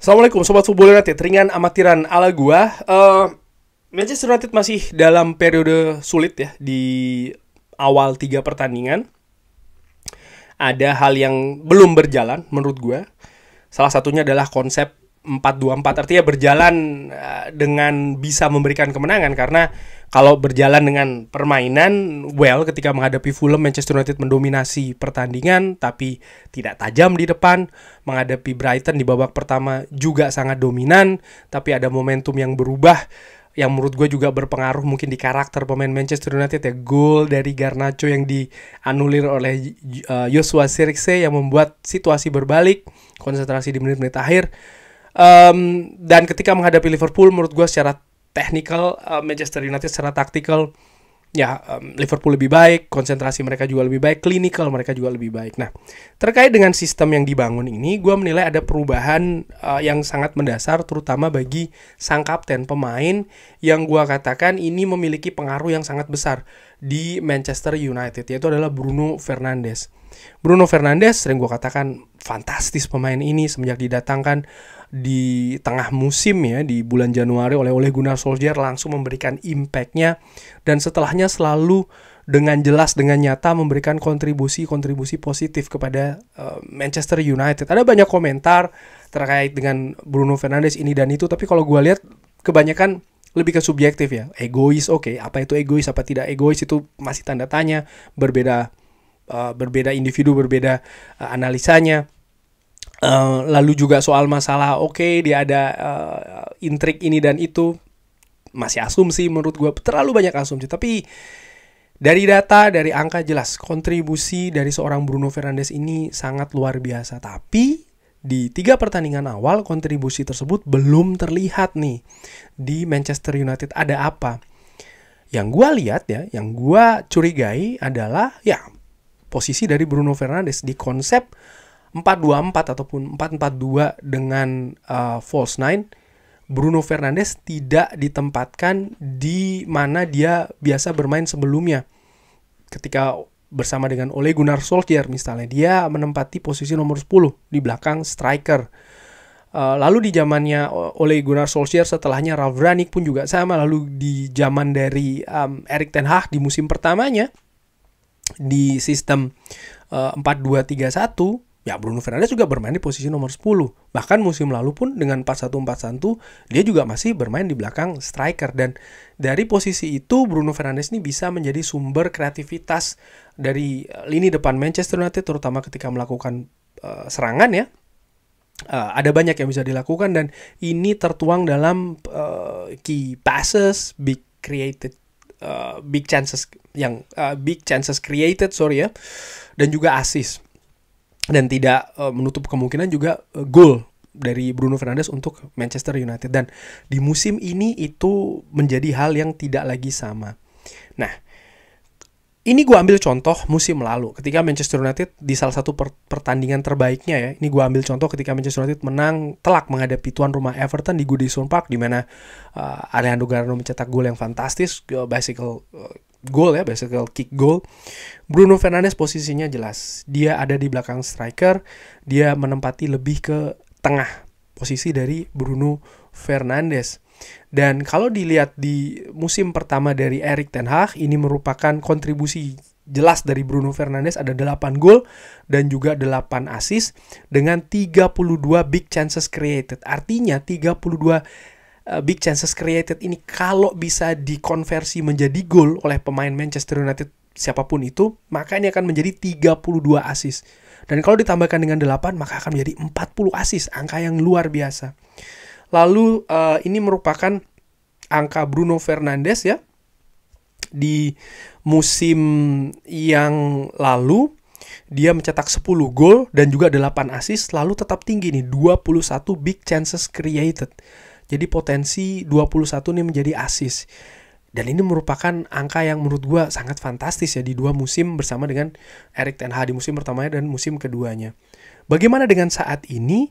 Assalamualaikum Sobat Football United, ringan amatiran ala gua. Uh, Manchester United masih dalam periode sulit ya di awal tiga pertandingan. Ada hal yang belum berjalan menurut gua. Salah satunya adalah konsep empat dua empat artinya berjalan eh, dengan bisa memberikan kemenangan karena kalau berjalan dengan permainan well ketika menghadapi Fulham Manchester United mendominasi pertandingan tapi tidak tajam di depan menghadapi Brighton di babak pertama juga sangat dominan tapi ada momentum yang berubah yang menurut gue juga berpengaruh mungkin di karakter pemain Manchester United ya gol dari Garnacho yang dianulir oleh eh, Joshua Sirkse yang membuat situasi berbalik konsentrasi di menit-menit akhir Um, dan ketika menghadapi Liverpool, menurut gue secara technical, uh, eh, Manchester United secara taktikal, ya um, Liverpool lebih baik, konsentrasi mereka juga lebih baik, clinical mereka juga lebih baik. Nah, terkait dengan sistem yang dibangun ini, gue menilai ada perubahan uh, yang sangat mendasar, terutama bagi sang kapten pemain yang gue katakan ini memiliki pengaruh yang sangat besar di Manchester United, yaitu adalah Bruno Fernandes. Bruno Fernandes sering gue katakan fantastis pemain ini semenjak didatangkan di tengah musim ya di bulan Januari oleh oleh Gunnar Solskjaer langsung memberikan impactnya dan setelahnya selalu dengan jelas dengan nyata memberikan kontribusi-kontribusi positif kepada uh, Manchester United. Ada banyak komentar terkait dengan Bruno Fernandes ini dan itu tapi kalau gue lihat kebanyakan lebih ke subjektif ya egois oke okay. apa itu egois apa tidak egois itu masih tanda tanya berbeda uh, berbeda individu berbeda uh, analisanya Eh, lalu juga soal masalah oke okay, dia ada uh, intrik ini dan itu masih asumsi menurut gue terlalu banyak asumsi tapi dari data dari angka jelas kontribusi dari seorang Bruno Fernandes ini sangat luar biasa tapi di tiga pertandingan awal kontribusi tersebut belum terlihat nih di Manchester United ada apa yang gue lihat ya yang gue curigai adalah ya posisi dari Bruno Fernandes di konsep 424 ataupun 442 dengan uh, false nine, Bruno Fernandes tidak ditempatkan di mana dia biasa bermain sebelumnya. Ketika bersama dengan Ole Gunnar Solskjaer misalnya, dia menempati posisi nomor 10 di belakang striker. Uh, lalu di zamannya Ole Gunnar Solskjaer setelahnya Ralf Rangnick pun juga sama. Lalu di zaman dari um, Erik ten Hag di musim pertamanya di sistem uh, 4231 Ya Bruno Fernandes juga bermain di posisi nomor 10. Bahkan musim lalu pun dengan 4-1-4-1 dia juga masih bermain di belakang striker dan dari posisi itu Bruno Fernandes ini bisa menjadi sumber kreativitas dari eh, lini depan Manchester United terutama ketika melakukan uh, serangan ya. Uh, ada banyak yang bisa dilakukan dan ini tertuang dalam uh, key passes, big created uh, big chances yang uh, big chances created sorry ya dan juga assist dan tidak uh, menutup kemungkinan juga uh, eh, goal dari Bruno Fernandes untuk Manchester United dan di musim ini itu menjadi hal yang tidak lagi sama. Nah, ini gue ambil contoh musim lalu ketika Manchester United di salah satu per pertandingan terbaiknya ya. Ini gue ambil contoh ketika Manchester United menang telak menghadapi tuan rumah Everton di Goodison Park di mana uh, Alejandro Garno mencetak gol yang fantastis, uh, bicycle uh, goal ya bicycle kick goal. Bruno Fernandes posisinya jelas. Dia ada di belakang striker, dia menempati lebih ke tengah posisi dari Bruno Fernandes. Dan kalau dilihat di musim pertama dari Erik ten Hag, ini merupakan kontribusi jelas dari Bruno Fernandes ada 8 gol dan juga 8 assist dengan 32 big chances created. Artinya 32 Eh, big chances created ini kalau bisa dikonversi menjadi gol oleh pemain Manchester United siapapun itu, maka ini akan menjadi 32 asis Dan kalau ditambahkan dengan 8, maka akan menjadi 40 asis angka yang luar biasa. Lalu uh, ini merupakan angka Bruno Fernandes ya di musim yang lalu dia mencetak 10 gol dan juga 8 assist lalu tetap tinggi nih 21 big chances created. Jadi potensi 21 ini menjadi asis. Dan ini merupakan angka yang menurut gue sangat fantastis ya di dua musim bersama dengan Erik Ten Hag di musim pertamanya dan musim keduanya. Bagaimana dengan saat ini?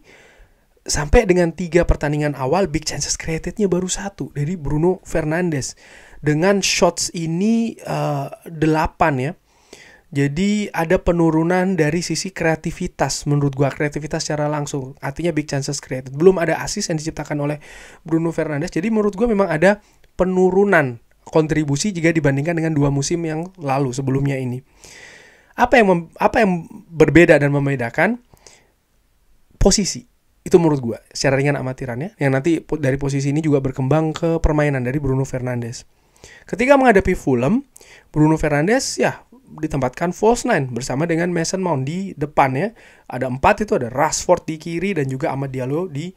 Sampai dengan tiga pertandingan awal, big chances created nya baru satu dari Bruno Fernandes. Dengan shots ini uh, delapan ya jadi ada penurunan dari sisi kreativitas menurut gua kreativitas secara langsung. Artinya big chances created. Belum ada assist yang diciptakan oleh Bruno Fernandes. Jadi menurut gua memang ada penurunan kontribusi jika dibandingkan dengan dua musim yang lalu sebelumnya ini. Apa yang mem- apa yang berbeda dan membedakan posisi itu menurut gua secara ringan amatirannya yang nanti dari posisi ini juga berkembang ke permainan dari Bruno Fernandes. Ketika menghadapi Fulham, Bruno Fernandes ya ditempatkan false nine bersama dengan Mason Mount di depan ya. Ada empat itu ada Rashford di kiri dan juga Ahmad Diallo di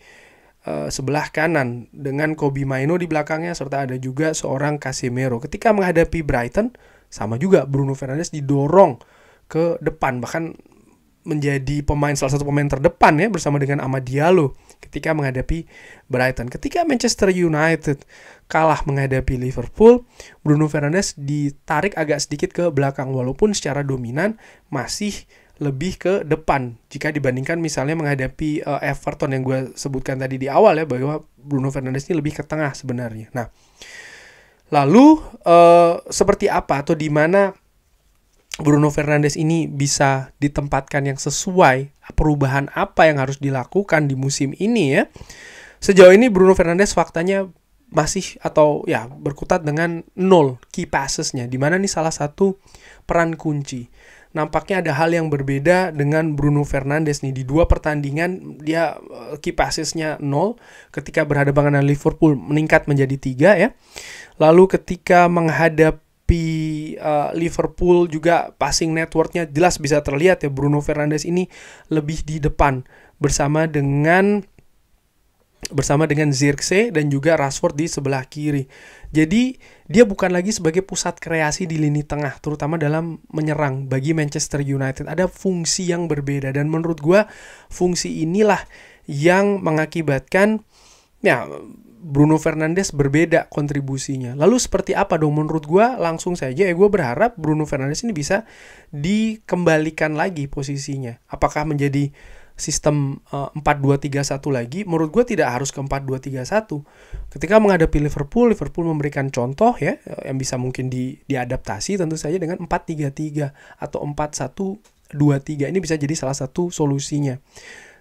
uh, sebelah kanan dengan Kobi Maino di belakangnya serta ada juga seorang Casemiro. Ketika menghadapi Brighton sama juga Bruno Fernandes didorong ke depan bahkan menjadi pemain salah satu pemain terdepan ya bersama dengan Amad Diallo ketika menghadapi Brighton. Ketika Manchester United kalah menghadapi Liverpool, Bruno Fernandes ditarik agak sedikit ke belakang walaupun secara dominan masih lebih ke depan jika dibandingkan misalnya menghadapi uh, Everton yang gue sebutkan tadi di awal ya bahwa Bruno Fernandes ini lebih ke tengah sebenarnya. Nah, lalu uh, seperti apa atau di mana Bruno Fernandes ini bisa ditempatkan yang sesuai perubahan apa yang harus dilakukan di musim ini ya. Sejauh ini Bruno Fernandes faktanya masih atau ya berkutat dengan nol key passes-nya. di mana nih salah satu peran kunci. Nampaknya ada hal yang berbeda dengan Bruno Fernandes nih di dua pertandingan dia eh, key passes-nya nol ketika berhadapan dengan Liverpool meningkat menjadi tiga ya. Lalu ketika menghadapi Eh, Liverpool juga passing networknya jelas bisa terlihat ya Bruno Fernandes ini lebih di depan bersama dengan bersama dengan Zirkse dan juga Rashford di sebelah kiri. Jadi dia bukan lagi sebagai pusat kreasi di lini tengah, terutama dalam menyerang bagi Manchester United. Ada fungsi yang berbeda dan menurut gua fungsi inilah yang mengakibatkan ya Bruno Fernandes berbeda kontribusinya. Lalu seperti apa dong menurut gue langsung saja ya gue berharap Bruno Fernandes ini bisa dikembalikan lagi posisinya. Apakah menjadi sistem uh, eh, 4-2-3-1 lagi? Menurut gue tidak harus ke 4-2-3-1. Ketika menghadapi Liverpool, Liverpool memberikan contoh ya eh, yang bisa mungkin di diadaptasi tentu saja dengan 4-3-3 atau 4-1-2-3. Ini bisa jadi salah satu solusinya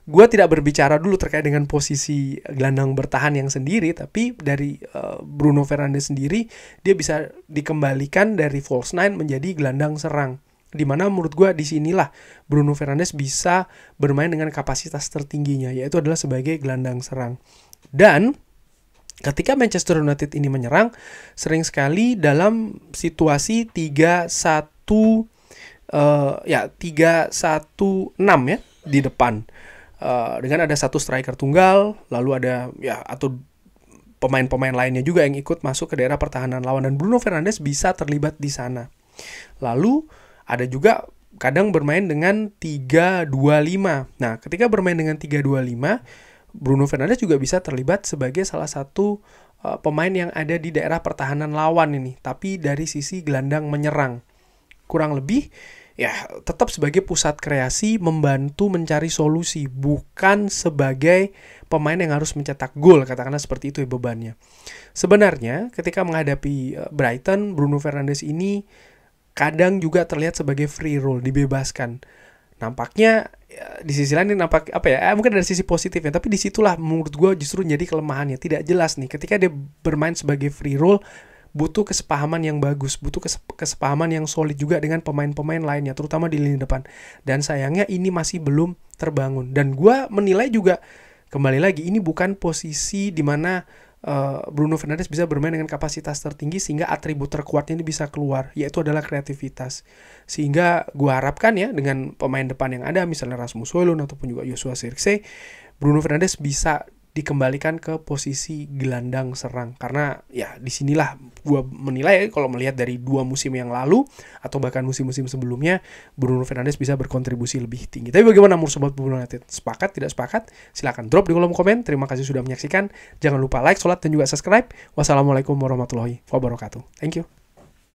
gue tidak berbicara dulu terkait dengan posisi gelandang bertahan yang sendiri, tapi dari uh, Bruno Fernandes sendiri dia bisa dikembalikan dari false nine menjadi gelandang serang. Dimana menurut gue disinilah Bruno Fernandes bisa bermain dengan kapasitas tertingginya, yaitu adalah sebagai gelandang serang. Dan ketika Manchester United ini menyerang, sering sekali dalam situasi tiga satu, uh, ya tiga satu enam ya di depan Eh, dengan ada satu striker tunggal lalu ada ya atau pemain-pemain lainnya juga yang ikut masuk ke daerah pertahanan lawan dan Bruno Fernandes bisa terlibat di sana. Lalu ada juga kadang bermain dengan 325. Nah, ketika bermain dengan 325, Bruno Fernandes juga bisa terlibat sebagai salah satu uh, pemain yang ada di daerah pertahanan lawan ini, tapi dari sisi gelandang menyerang. Kurang lebih ya tetap sebagai pusat kreasi membantu mencari solusi bukan sebagai pemain yang harus mencetak gol katakanlah seperti itu ya bebannya. Sebenarnya ketika menghadapi eh, Brighton Bruno Fernandes ini kadang juga terlihat sebagai free roll dibebaskan. Nampaknya ya, di sisi lain ini nampak apa ya eh, mungkin dari sisi positifnya tapi disitulah menurut gue justru jadi kelemahannya tidak jelas nih ketika dia bermain sebagai free roll butuh kesepahaman yang bagus, butuh kesepahaman yang solid juga dengan pemain-pemain lainnya, terutama di lini depan. Dan sayangnya ini masih belum terbangun. Dan gue menilai juga kembali lagi ini bukan posisi di mana uh, Bruno Fernandes bisa bermain dengan kapasitas tertinggi sehingga atribut terkuatnya ini bisa keluar, yaitu adalah kreativitas. Sehingga gue harapkan ya dengan pemain depan yang ada, misalnya Rasmus Hojlund ataupun juga Joshua Sirkse, Bruno Fernandes bisa dikembalikan ke posisi gelandang serang karena ya disinilah gue menilai kalau melihat dari dua musim yang lalu atau bahkan musim-musim sebelumnya Bruno Fernandes bisa berkontribusi lebih tinggi. Tapi bagaimana menurut sobat Bruno United? Sepakat tidak sepakat? Silahkan drop di kolom komen. Terima kasih sudah menyaksikan. Jangan lupa like, sholat dan juga subscribe. Wassalamualaikum warahmatullahi wabarakatuh. Thank you.